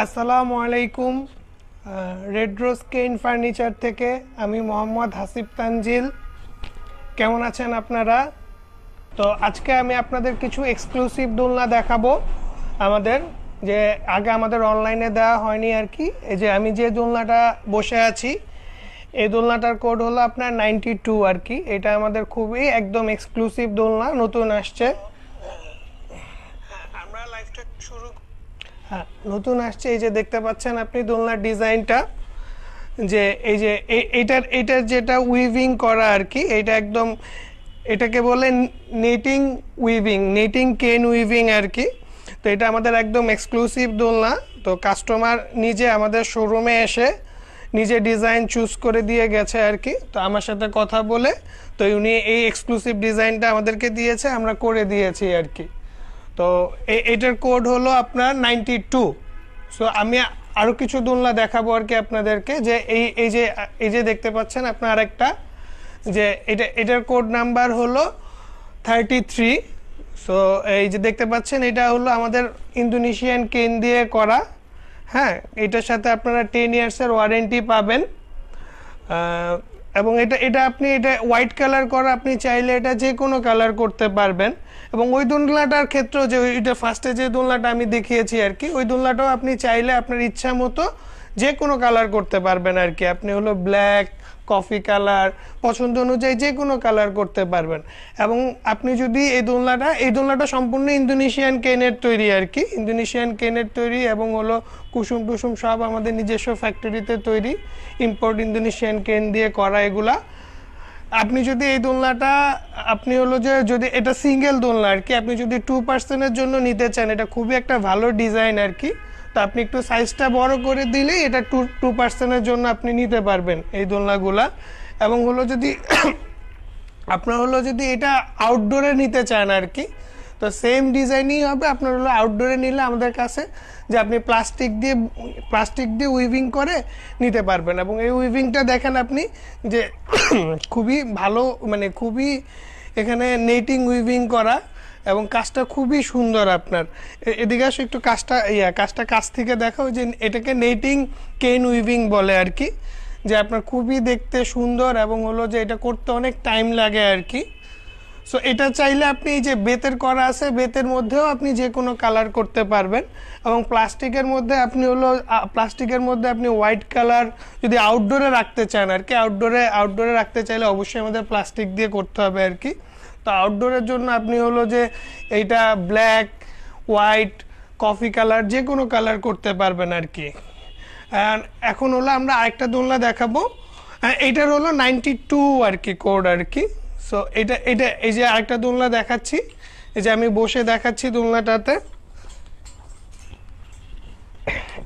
আসসালামু আলাইকুম red rose cane furniture থেকে আমি মোহাম্মদ হাসিব তানজিল কেমন আছেন আপনারা তো আজকে আমি আপনাদের কিছু এক্সক্লুসিভ দোলনা দেখাবো আমাদের যে আগে আমাদের অনলাইনে দেওয়া হয়নি আর কি এই যে আমি যে দোলনাটা বসে আছি এই দোলনাটার কোড হলো আপনার নাইনটি টু আর কি এটা আমাদের খুবই একদম এক্সক্লুসিভ দোলনা নতুন আসছে আমরা লাইফটা শুরু হ্যাঁ নতুন আসছে এই যে দেখতে পাচ্ছেন আপনি দোলনার ডিজাইনটা যে এই যে এইটার এইটার যেটা উইভিং করা আর কি এটা একদম এটাকে বলে নেটিং উইভিং নেটিং কেন উইভিং আর কি তো এটা আমাদের একদম এক্সক্লুসিভ দোলনা তো কাস্টমার নিজে আমাদের শোরুমে এসে নিজে ডিজাইন চুজ করে দিয়ে গেছে আর কি তো আমার সাথে কথা বলে তো উনি এই এক্সক্লুসিভ ডিজাইনটা আমাদেরকে দিয়েছে আমরা করে দিয়েছি আর কি তো এটার কোড হলো আপনার নাইনটি টু সো আমি আরও কিছু দোলনা দেখাবো আর কি আপনাদেরকে যে এই এই যে এই যে দেখতে পাচ্ছেন আপনার আরেকটা যে এটা এটার কোড নাম্বার হলো থার্টি থ্রি সো এই যে দেখতে পাচ্ছেন এটা হলো আমাদের ইন্দোনেশিয়ান কেন দিয়ে করা হ্যাঁ এটার সাথে আপনারা টেন ইয়ার্সের ওয়ারেন্টি পাবেন এবং এটা এটা আপনি এটা হোয়াইট কালার করা আপনি চাইলে এটা যে কোনো কালার করতে পারবেন এবং ওই দোলনাটার ক্ষেত্রেও যে ওইটা ফার্স্টে যে দোলনাটা আমি দেখিয়েছি আর কি ওই দোলনাটাও আপনি চাইলে আপনার ইচ্ছা মতো যে কোনো কালার করতে পারবেন আর কি আপনি হলো ব্ল্যাক কফি কালার পছন্দ অনুযায়ী যে কোনো কালার করতে পারবেন এবং আপনি যদি এই দোলনাটা এই দোলনাটা সম্পূর্ণ ইন্দোনেশিয়ান কেনের তৈরি আর কি ইন্দোনেশিয়ান কেনের তৈরি এবং হলো কুসুম টুসুম সব আমাদের নিজস্ব ফ্যাক্টরিতে তৈরি ইম্পোর্ট ইন্দোনেশিয়ান কেন দিয়ে করা এগুলা আপনি যদি এই দোলনাটা আপনি হলো যে যদি এটা সিঙ্গেল দোলনা আর কি আপনি যদি টু পার্সেন্টের জন্য নিতে চান এটা খুবই একটা ভালো ডিজাইন আর কি তো আপনি একটু সাইজটা বড় করে দিলে এটা টু টু পার্সেন্টের জন্য আপনি নিতে পারবেন এই দোলনাগুলা এবং হলো যদি আপনার হলো যদি এটা আউটডোরে নিতে চান আর কি তো সেম ডিজাইনই হবে আপনার হলো আউটডোরে নিলে আমাদের কাছে যে আপনি প্লাস্টিক দিয়ে প্লাস্টিক দিয়ে উইভিং করে নিতে পারবেন এবং এই উইভিংটা দেখেন আপনি যে খুবই ভালো মানে খুবই এখানে নেটিং উইভিং করা এবং কাজটা খুবই সুন্দর আপনার এদিকে আসো একটু কাজটা ইয়া কাজটা কাছ থেকে দেখাও যে এটাকে নেটিং কেন উইভিং বলে আর কি যে আপনার খুবই দেখতে সুন্দর এবং হলো যে এটা করতে অনেক টাইম লাগে আর কি সো এটা চাইলে আপনি যে বেতের করা আছে বেতের মধ্যেও আপনি যে কোনো কালার করতে পারবেন এবং প্লাস্টিকের মধ্যে আপনি হলো প্লাস্টিকের মধ্যে আপনি হোয়াইট কালার যদি আউটডোরে রাখতে চান আর কি আউটডোরে আউটডোরে রাখতে চাইলে অবশ্যই আমাদের প্লাস্টিক দিয়ে করতে হবে আর কি তো আউটডোরের জন্য আপনি হলো যে এইটা ব্ল্যাক হোয়াইট কফি কালার যে কোনো কালার করতে পারবেন আর কি এখন হলো আমরা আরেকটা দোলনা দেখাবো এইটার হলো নাইনটি টু আর কি কোড আর কি সো এটা এটা এই যে আরেকটা দোলনা দেখাচ্ছি এই যে আমি বসে দেখাচ্ছি দোলনাটাতে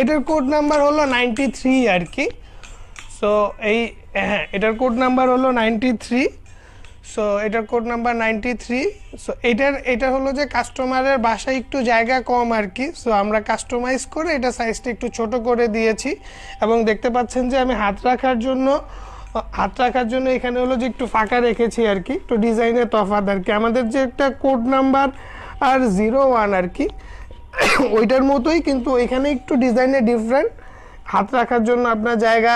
এটার কোড নাম্বার হলো নাইনটি থ্রি আর কি সো এই হ্যাঁ এটার কোড নাম্বার হলো নাইনটি থ্রি সো এটার code number ninety three so এটার এটা হলো যে কাস্টমারের বাসায় একটু জায়গা কম আর কি সো আমরা কাস্টমাইজ করে এটা সাইজটা একটু ছোট করে দিয়েছি এবং দেখতে পাচ্ছেন যে আমি হাত রাখার জন্য হাত রাখার জন্য এখানে হলো যে একটু ফাঁকা রেখেছি আর কি একটু ডিজাইনের তফাত আর কি আমাদের যে একটা কোড নাম্বার আর জিরো ওয়ান আর কি ওইটার মতোই কিন্তু এখানে একটু ডিজাইনে ডিফারেন্ট হাত রাখার জন্য আপনার জায়গা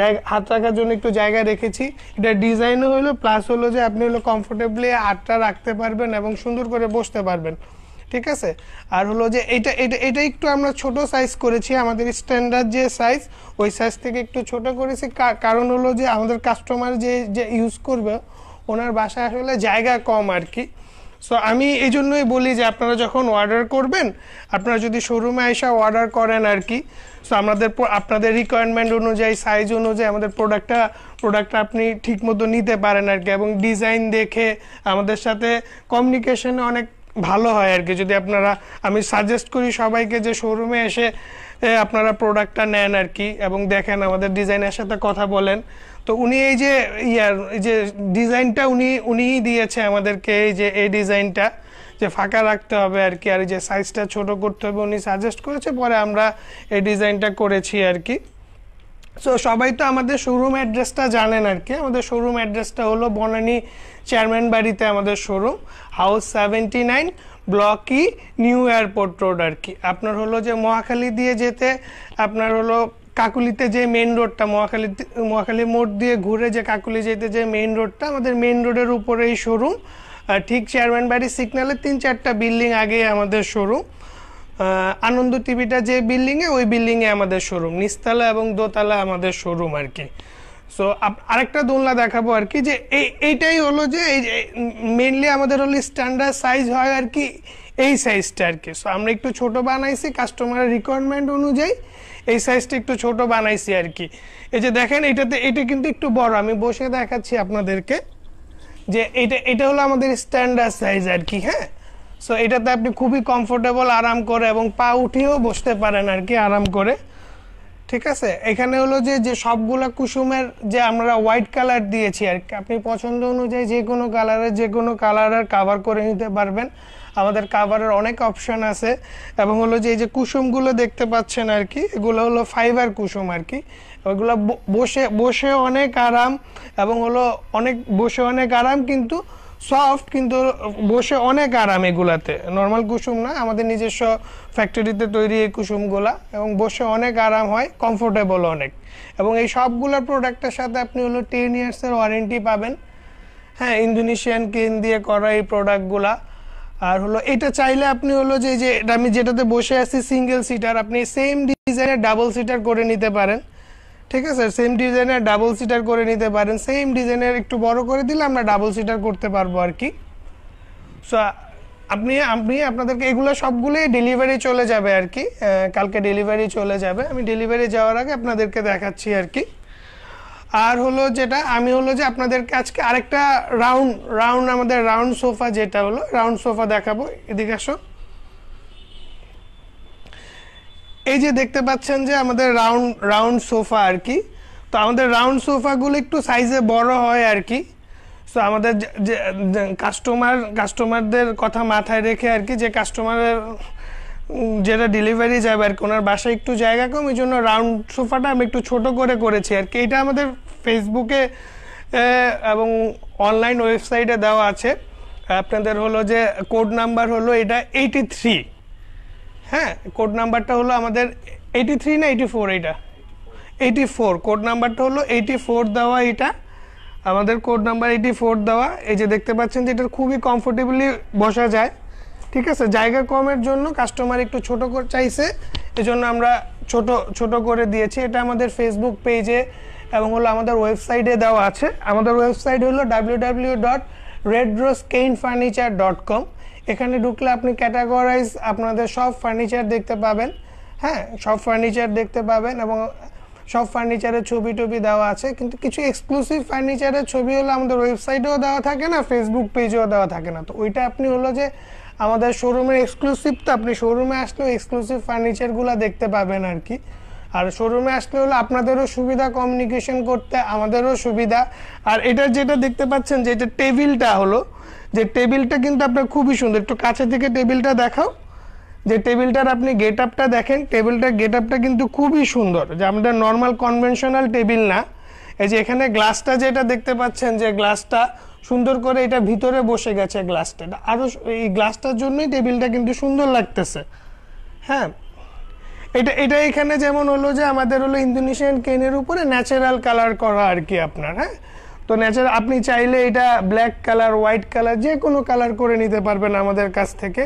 জায়গা হাত রাখার জন্য একটু জায়গা রেখেছি এটা ডিজাইনও হলো প্লাস হলো যে আপনি হলো কমফোর্টেবলি আটটা রাখতে পারবেন এবং সুন্দর করে বসতে পারবেন ঠিক আছে আর হলো যে এটা এটা এটা একটু আমরা ছোট সাইজ করেছি আমাদের স্ট্যান্ডার্ড যে সাইজ ওই সাইজ থেকে একটু ছোট করেছি কারণ হলো যে আমাদের কাস্টমার যে যে ইউজ করবে ওনার বাসায় আসলে জায়গা কম আর কি সো আমি এই জন্যই বলি যে আপনারা যখন অর্ডার করবেন আপনারা যদি শোরুমে এসে অর্ডার করেন আর কি সো আমাদের আপনাদের রিকোয়ারমেন্ট অনুযায়ী সাইজ অনুযায়ী আমাদের প্রোডাক্টটা প্রোডাক্টটা আপনি ঠিকমতো নিতে পারেন আর কি এবং ডিজাইন দেখে আমাদের সাথে কমিউনিকেশন অনেক ভালো হয় আর কি যদি আপনারা আমি সাজেস্ট করি সবাইকে যে শোরুমে এসে আপনারা প্রোডাক্টটা নেন আর কি এবং দেখেন আমাদের ডিজাইনের সাথে কথা বলেন তো উনি এই যে ইয়ার এই যে ডিজাইনটা উনি উনিই দিয়েছে আমাদেরকে এই যে এই ডিজাইনটা যে ফাঁকা রাখতে হবে আর কি আর যে সাইজটা ছোট করতে হবে উনি সাজেস্ট করেছে পরে আমরা এই ডিজাইনটা করেছি আর কি সো সবাই তো আমাদের শোরুম অ্যাড্রেসটা জানেন আর কি আমাদের শোরুম অ্যাড্রেসটা হলো বনানী চেয়ারম্যান বাড়িতে আমাদের showroom house seventy nine block E new airport road আর কি আপনার হলো যে মহাখালী দিয়ে যেতে আপনার হলো কাকুলিতে যে মেন রোডটা মহাখালী মহাখালী মোড় দিয়ে ঘুরে যে কাকুলি যেতে যে মেন রোডটা আমাদের মেন রোডের উপরেই শোরুম ঠিক চেয়ারম্যান বাড়ির সিগনালে তিন চারটা বিল্ডিং আগে আমাদের শোরুম আনন্দ টিভিটা যে বিল্ডিংয়ে ওই বিল্ডিংয়ে আমাদের শোরুম নিস্তালা এবং দোতলা আমাদের শোরুম আর কি সো আরেকটা দোলনা দেখাবো আর কি যে এই এইটাই হলো যে এই মেনলি আমাদের হলো স্ট্যান্ডার্ড সাইজ হয় আর কি এই সাইজটা আর কি সো আমরা একটু ছোট বানাইছি কাস্টমারের রিকোয়ারমেন্ট অনুযায়ী এই সাইজটা একটু ছোট বানাইছি আর কি এই যে দেখেন এটাতে এটা কিন্তু একটু বড় আমি বসে দেখাচ্ছি আপনাদেরকে যে এটা এটা হলো আমাদের স্ট্যান্ডার্ড সাইজ আর কি হ্যাঁ সো এটাতে আপনি খুবই কমফোর্টেবল আরাম করে এবং পা উঠিয়েও বসতে পারেন আর কি আরাম করে ঠিক আছে এখানে হলো যে যে সবগুলা কুসুমের যে আমরা হোয়াইট কালার দিয়েছি আর আপনি পছন্দ অনুযায়ী যে কোনো কালারের যে কোনো কালারের কাভার করে নিতে পারবেন আমাদের কাভারের অনেক অপশন আছে এবং হলো যে এই যে কুসুমগুলো দেখতে পাচ্ছেন আর কি এগুলো হলো ফাইবার কুসুম আর কি ওইগুলো বসে বসে অনেক আরাম এবং হলো অনেক বসে অনেক আরাম কিন্তু সফট কিন্তু বসে অনেক আরাম এগুলাতে নর্মাল কুসুম না আমাদের নিজস্ব ফ্যাক্টরিতে তৈরি এই কুসুমগুলা এবং বসে অনেক আরাম হয় কমফোর্টেবল অনেক এবং এই সবগুলো প্রোডাক্টের সাথে আপনি হলো টেন ইয়ার্সের ওয়ারেন্টি পাবেন হ্যাঁ ইন্দোনেশিয়ান কেন দিয়ে করা এই প্রোডাক্টগুলা আর হলো এটা চাইলে আপনি হলো যে যে আমি যেটাতে বসে আছি সিঙ্গেল সিটার আপনি সেম ডিজাইনের ডাবল সিটার করে নিতে পারেন ঠিক আছে সেম ডিজাইনের ডাবল সিটার করে নিতে পারেন সেম ডিজাইনের একটু বড় করে দিলে আমরা ডাবল সিটার করতে পারবো আর কি সো আপনি আপনি আপনাদেরকে এগুলো সবগুলোই ডেলিভারি চলে যাবে আর কি কালকে ডেলিভারি চলে যাবে আমি ডেলিভারি যাওয়ার আগে আপনাদেরকে দেখাচ্ছি আর কি আর হলো যেটা আমি হলো যে আপনাদেরকে আজকে আরেকটা রাউন্ড রাউন্ড আমাদের রাউন্ড সোফা যেটা হলো রাউন্ড সোফা দেখাবো এদিকে আসো এই যে দেখতে পাচ্ছেন যে আমাদের রাউন্ড রাউন্ড সোফা আর কি তো আমাদের রাউন্ড সোফাগুলো একটু সাইজে বড় হয় আর কি সো আমাদের যে কাস্টমার কাস্টমারদের কথা মাথায় রেখে আর কি যে কাস্টমারের যেটা ডেলিভারি যাবে আর কি ওনার বাসায় একটু জায়গা কম এই জন্য রাউন্ড সোফাটা আমি একটু ছোট করে করেছি আর কি এটা আমাদের ফেসবুকে এবং অনলাইন ওয়েবসাইটে দেওয়া আছে আপনাদের হলো যে কোড নাম্বার হলো এটা এইটি থ্রি হ্যাঁ কোড নাম্বারটা হলো আমাদের এইটি থ্রি না এইটি ফোর এইটা এইটি ফোর কোড নাম্বারটা হলো এইটি ফোর দেওয়া এটা আমাদের কোড নাম্বার এইটি ফোর দেওয়া এই যে দেখতে পাচ্ছেন যে এটার খুবই কমফোর্টেবলি বসা যায় ঠিক আছে জায়গা কমের জন্য কাস্টমার একটু ছোট করে চাইছে এজন্য আমরা ছোট ছোট করে দিয়েছি এটা আমাদের ফেসবুক পেজে এবং হলো আমাদের ওয়েবসাইটে দেওয়া আছে আমাদের ওয়েবসাইট হলো W W dot red rose cane furniture dot com এখানে ঢুকলে আপনি ক্যাটাগরাইজ আপনাদের সব ফার্নিচার দেখতে পাবেন হ্যাঁ সব ফার্নিচার দেখতে পাবেন এবং সব ফার্নিচারের ছবি টবি দেওয়া আছে কিন্তু কিছু এক্সক্লুসিভ ফার্নিচারের ছবি হলো আমাদের ওয়েবসাইটেও দেওয়া থাকে না ফেসবুক পেজেও দেওয়া থাকে না তো ওইটা আপনি হলো যে আমাদের শোরুমের এক্সক্লুসিভ তো আপনি শোরুমে আসলেও এক্সক্লুসিভ ফার্নিচারগুলো দেখতে পাবেন আর কি আর শোরুমে আসলে হলো আপনাদেরও সুবিধা কমিউনিকেশন করতে আমাদেরও সুবিধা আর এটা যেটা দেখতে পাচ্ছেন যে এটা টেবিলটা হলো যে টেবিলটা কিন্তু আপনার খুবই সুন্দর একটু কাছে থেকে টেবিলটা দেখাও যে টেবিলটার আপনি গেট আপটা দেখেন টেবিলটার গেট আপটা কিন্তু খুবই সুন্দর যে আমাদের নর্মাল কনভেনশনাল টেবিল না এই যে এখানে গ্লাসটা যেটা দেখতে পাচ্ছেন যে গ্লাসটা সুন্দর করে এটা ভিতরে বসে গেছে গ্লাসটা আরও এই গ্লাসটার জন্যই টেবিলটা কিন্তু সুন্দর লাগতেছে হ্যাঁ এটা এটা এখানে যেমন হলো যে আমাদের হলো ইন্দোনেশিয়ান কেনের উপরে ন্যাচারাল কালার করা আর কি আপনার হ্যাঁ তো ন্যাচারাল আপনি চাইলে এটা ব্ল্যাক কালার হোয়াইট কালার যে কোনো কালার করে নিতে পারবেন আমাদের কাছ থেকে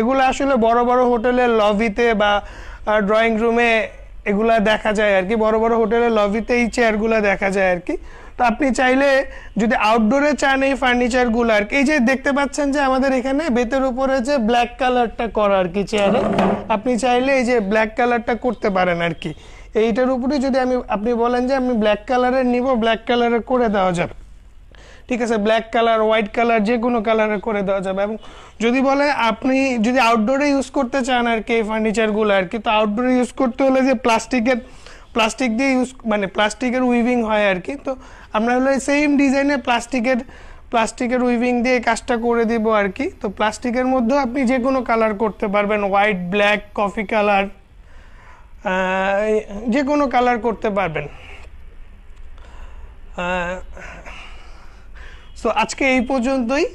এগুলো আসলে বড় বড় হোটেলের লবিতে বা ড্রয়িং রুমে এগুলা দেখা যায় আর কি বড় বড় হোটেলের লবিতে এই চেয়ারগুলো দেখা যায় আর কি তো আপনি চাইলে যদি আউটডোরে চান এই ফার্নিচারগুলো আর কি এই যে দেখতে পাচ্ছেন যে আমাদের এখানে বেতের উপরে যে ব্ল্যাক কালারটা করা আর কি চেয়ারে আপনি চাইলে এই যে ব্ল্যাক কালারটা করতে পারেন আর কি এইটার উপরে যদি আমি আপনি বলেন যে আমি ব্ল্যাক কালারের নিব ব্ল্যাক কালারের করে দেওয়া যাবে ঠিক আছে ব্ল্যাক কালার হোয়াইট কালার যে কোনো কালারে করে দেওয়া যাবে এবং যদি বলে আপনি যদি আউটডোরে ইউজ করতে চান আর কি এই ফার্নিচারগুলো আর কি তো আউটডোরে ইউজ করতে হলে যে প্লাস্টিকের প্লাস্টিক দিয়ে ইউজ মানে প্লাস্টিকের উইভিং হয় আর কি তো আমরা হলো সেম ডিজাইনে প্লাস্টিকের প্লাস্টিকের উইভিং দিয়ে কাজটা করে দেবো আর কি তো প্লাস্টিকের মধ্যেও আপনি যে কোনো কালার করতে পারবেন হোয়াইট ব্ল্যাক কফি কালার যে কোনো কালার করতে পারবেন সো আজকে এই পর্যন্তই